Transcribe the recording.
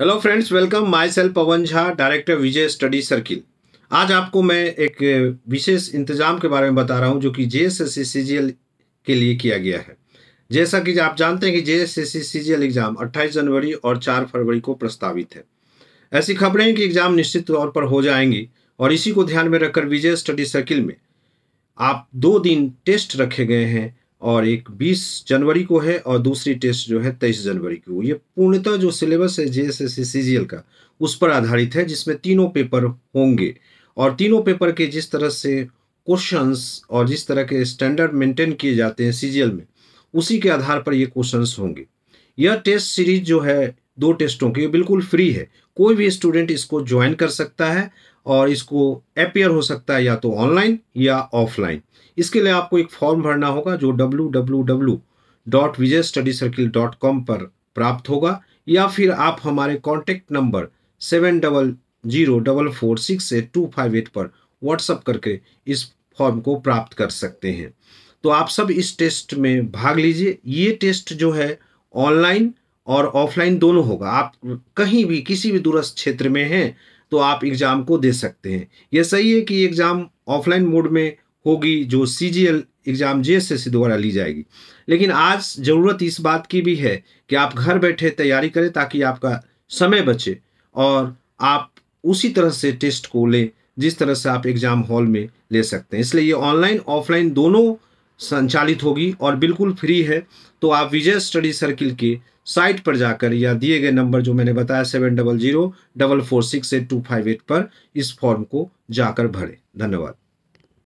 hello friends welcome myself Pawan Jha director Vijay study circle आज आपको मैं एक विशेष इंतजाम के बारे में बता रहा हूं जो कि जे एस एस के लिए किया गया है जैसा कि आप जानते हैं कि जे एस एस एग्ज़ाम 28 जनवरी और 4 फरवरी को प्रस्तावित है ऐसी खबरें हैं कि एग्ज़ाम निश्चित तौर पर हो जाएंगी और इसी को ध्यान में रखकर विजय स्टडी सर्किल में आप दो दिन टेस्ट रखे गए हैं और एक 20 जनवरी को है और दूसरी टेस्ट जो है 23 जनवरी को ये पूर्णतः जो सिलेबस है जे एस एस का उस पर आधारित है जिसमें तीनों पेपर होंगे और तीनों पेपर के जिस तरह से क्वेश्चंस और जिस तरह के स्टैंडर्ड मेंटेन किए जाते हैं सी में उसी के आधार पर ये क्वेश्चंस होंगे यह टेस्ट सीरीज जो है दो टेस्टों की बिल्कुल फ्री है कोई भी स्टूडेंट इसको ज्वाइन कर सकता है और इसको अपेयर हो सकता है या तो ऑनलाइन या ऑफलाइन इसके लिए आपको एक फॉर्म भरना होगा जो W W W dot Vijay study circle dot com पर प्राप्त होगा या फिर आप हमारे contact number seven double zero double four six eight two five eight पर व्हाट्सअप करके इस फॉर्म को प्राप्त कर सकते हैं तो आप सब इस टेस्ट में भाग लीजिए ये टेस्ट जो है ऑनलाइन और ऑफलाइन दोनों होगा आप कहीं भी किसी भी दूरस्थ क्षेत्र में हैं तो आप एग्ज़ाम को दे सकते हैं यह सही है कि एग्ज़ाम ऑफलाइन मोड में होगी जो C G L exam J S द्वारा ली जाएगी लेकिन आज ज़रूरत इस बात की भी है कि आप घर बैठे तैयारी करें ताकि आपका समय बचे और आप उसी तरह से टेस्ट को लें जिस तरह से आप एग्ज़ाम हॉल में ले सकते हैं इसलिए ये ऑनलाइन ऑफलाइन दोनों संचालित होगी और बिल्कुल फ्री है तो आप विजय स्टडी सर्किल के साइट पर जाकर या दिए गए नंबर जो मैंने बताया seven double zero double four six eight two five eight पर इस फॉर्म को जाकर भरें धन्यवाद